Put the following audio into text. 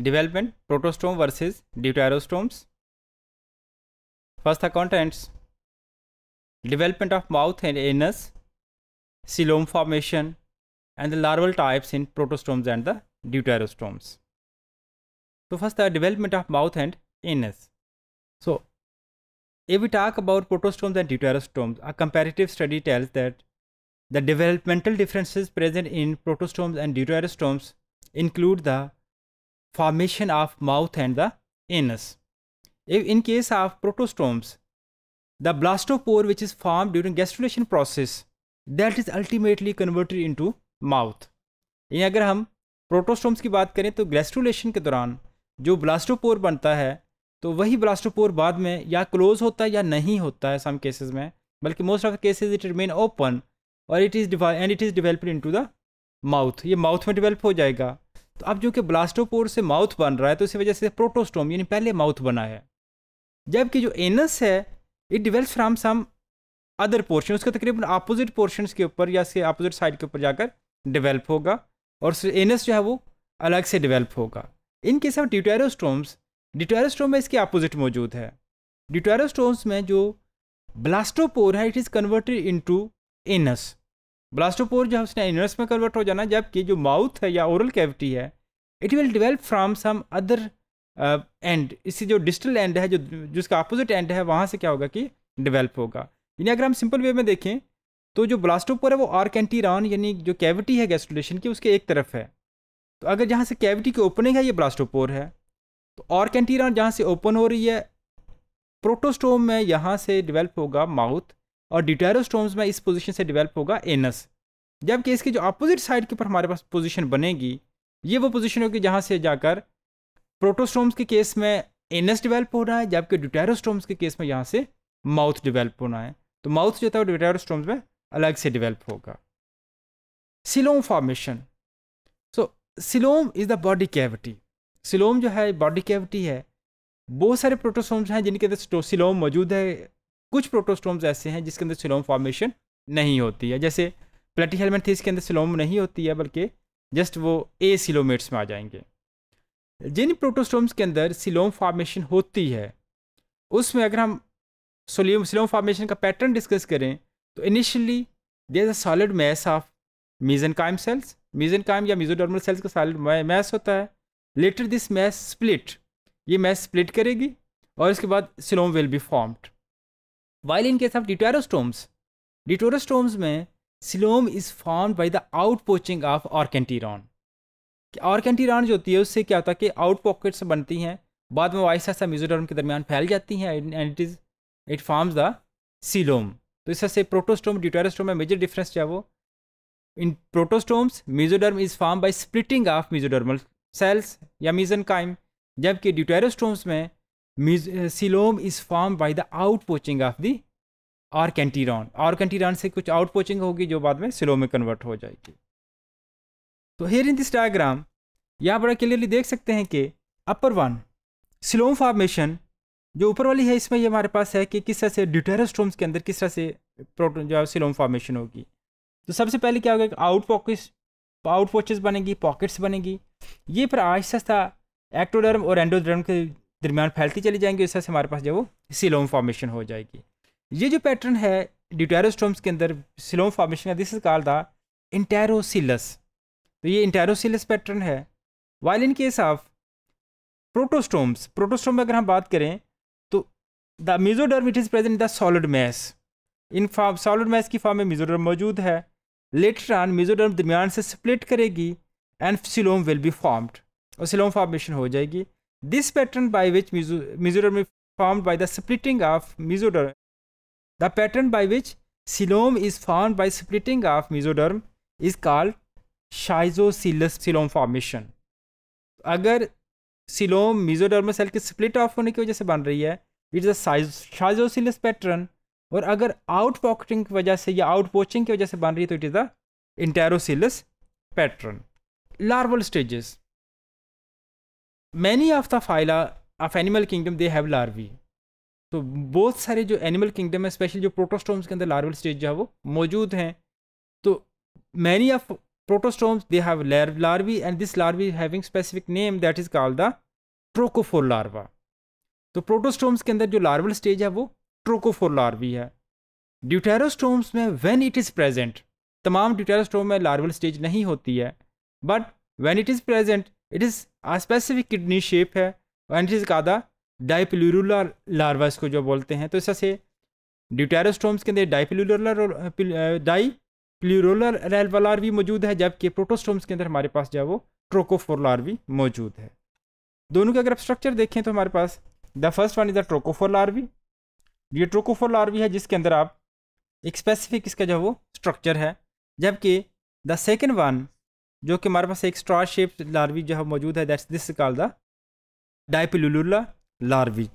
Development Protostome versus Deuterostomes. First, the contents development of mouth and anus, coelom formation, and the larval types in protostomes and the deuterostomes. So, first, the development of mouth and anus. So, if we talk about protostomes and deuterostomes, a comparative study tells that the developmental differences present in protostomes and deuterostomes include the formation of mouth and the anus. If in case of protostomes, the blastopore which is formed during gastrulation process that is ultimately converted into mouth. यानी अगर हम protostomes की बात करें तो gastrulation के दौरान जो ब्लास्टोपोर बनता है तो वही ब्लास्टोपोर बाद में या क्लोज होता है या नहीं होता है सम केसेस में बल्कि most of the cases it remain open और it is and it is developed into the mouth ये माउथ में डिवेल्प हो जाएगा तो अब जो कि ब्लास्टोपोर से माउथ बन रहा है तो इसी वजह से प्रोटोस्टोम यानी पहले माउथ बना है जबकि जो एनस है it develops from some other portion उसके तकरीबन अपोजिट पोर्शन के ऊपर या इसके अपोजिट साइड के ऊपर जाकर डिवेल्प होगा और एनस जो है वो अलग से डिवेल्प होगा इनके साथ ड्यूटेरोस्टोम्स ड्यूटेरोस्टोम में इसके अपोजिट मौजूद है ड्यूटेरोस्टोम्स में जो ब्लास्टोपोर है it is converted into anus blastopore जो है उसने एनर्स में कन्वर्ट हो जाना जबकि जो माउथ है या ओरल कैविटी है it will develop from some other end इससे जो डिजिटल एंड है जो जिसका अपोजिट एंड है वहाँ से क्या होगा कि डिवेल्प होगा यानी अगर हम सिंपल वे में देखें तो जो ब्लास्टोपोर है वो आर्क एंटीरान यानी जो कैविटी है गैस्ट्रोलेशन की उसके एक तरफ है तो अगर जहाँ से कैविटी की ओपनिंग है ये ब्लास्टोपोर है तो आर्क एंटीरान जहाँ से ओपन हो रही है प्रोटोस्टोम में यहाँ से डिवेल्प होगा माउथ और डिटेरोस्टोम्स में इस पोजीशन से डेवलप होगा एनस जबकि इसके जो अपोजिट साइड के ऊपर हमारे पास पोजीशन बनेगी ये वो पोजीशन होगी जहाँ से जाकर प्रोटोस्टोम्स के केस में एनस डिवेल्प हो रहा है जबकि डिटेरोस्टोम्स के केस में यहाँ से माउथ डिवेल्प होना है तो माउथ जो है वो डिटेरोस्टोम्स में अलग से डिवेल्प होगा coelom formation so coelom is the body cavity coelom जो है बॉडी कैविटी है बहुत सारे प्रोटोसोम्स हैं जिनके अंदर सिलोम मौजूद है कुछ प्रोटोस्टोम्स ऐसे हैं जिसके अंदर सिलोम फॉर्मेशन नहीं होती है जैसे प्लेटी हेलमेट थी इसके अंदर सिलोम नहीं होती है बल्कि जस्ट वो ए सिलोमेट्स में आ जाएंगे जिन प्रोटोस्टोम्स के अंदर सिलोम फॉर्मेशन होती है उसमें अगर हम सोलियम सिलोम फॉर्मेशन का पैटर्न डिस्कस करें तो initially there a solid mass of mesenchyme cells mesenchyme या मीजोडर्मल सेल्स का सॉलिड मैस होता है लेटर दिस मैस स्प्लिट ये मैस स्प्लिट करेगी और इसके बाद coelom will be formed while in case of deuterostomes deuterostomes में coelom is form by the outpouching of archenteron archenteron जो होती है उससे क्या होता है कि आउट पॉकेट्स बनती हैं बाद में वाइस ऐसा म्यूजोडर्म के दरमियान फैल जाती हैं and it is it forms the coelom तो इस से प्रोटोस्टोम डिटोरोस्टोम में मेजर डिफरेंस क्या वो in protostomes mesoderm is form by splitting of mesodermal cells या मीजन काइम जबकि ड्यूटेरोस्टोम्स में coelom is form by the outpouching of the archenteron से कुछ आउट पोचिंग होगी जो बाद में सिलोम में कन्वर्ट हो जाएगी तो हेयर इन दिस डायग्राम यहाँ बड़ा क्लियरली देख सकते हैं कि अपर वन सिलोम फॉर्मेशन जो ऊपर वाली है इसमें ये हमारे पास है कि किस तरह से ड्यूटेरोस्ट्रोम्स के अंदर किस तरह से प्रोटोन जो है सिलोम फॉर्मेशन होगी तो सबसे पहले क्या होगा आउट पॉकेट्स आउट पोचेस बनेगी पॉकेट्स बनेगी ये फिर आहिस्ता आहिस्ता एक्टोडर्म और एंडोडर्म के दरमियान फैलती चली जाएंगी इस तरह से हमारे पास जो वो सिलोम फॉर्मेशन हो जाएगी ये जो पैटर्न है ड्यूटेरोस्टोम्स के अंदर सिलोम फॉर्मेशन का this is call the enterocoelous तो ये इंटेरोसिलस पैटर्न है while in case of protostomes protostome में अगर हम बात करें तो the mesoderm it is present the solid mass in form solid mass की फॉर्म में मिजोडर्म मौजूद है लेटर ऑन मिजोडर्म दरमियान से स्प्लिट करेगी and coelom will be formed और सिलोम फॉर्मेशन हो जाएगी This pattern by which mesoderm is formed by the splitting of mesoderm, the pattern by which coelom is formed by splitting of mesoderm is called schizocoelous coelom formation अगर coelom mesodermal cell के split off होने की वजह से बन रही है it's a शाइजोसीलस pattern और अगर आउट पॉकेटिंग की वजह से या आउट पोचिंग की वजह से बन रही है तो it is the enterocoelous pattern larval stages many of the phyla of animal kingdom they have larvae तो बहुत सारे जो एनिमल किंगडम है स्पेशल जो प्रोटोस्टोम्स के अंदर लार्वल स्टेज जो है वो मौजूद हैं तो many of protostomes they have larvae and this larvae having specific name that is called the trochophore larva तो प्रोटोस्टोम्स के अंदर जो लार्वल स्टेज है वो ट्रोकोफोर लार्वी है ड्यूटेरोस्टोम्स में व्हेन इट इज़ प्रेजेंट तमाम ड्यूटेरोस्टोम में लार्वल स्टेज नहीं होती है but when it is present it is a specific kidney shape है and is is called larva इसको जो बोलते हैं तो इससे से ड्यूटेरोस्टोम्स के अंदर डाइपिल्यूरुलर डाई प्लूरोलर रेलवा भी मौजूद है जबकि प्रोटोस्टोम्स के अंदर हमारे पास जो है वो ट्रोकोफोरलार भी मौजूद है दोनों के अगर आप स्ट्रक्चर देखें तो हमारे पास the first one is the trochophore larva भी ये ट्रोकोफोरलार भी है जिसके अंदर आप एक स्पेसिफिक इसका जो है वो स्ट्रक्चर है जबकि द सेकेंड वन जो कि हमारे पास एक स्ट्रॉ शेप लार्वी जो है मौजूद है that's this call the dipleurula larvae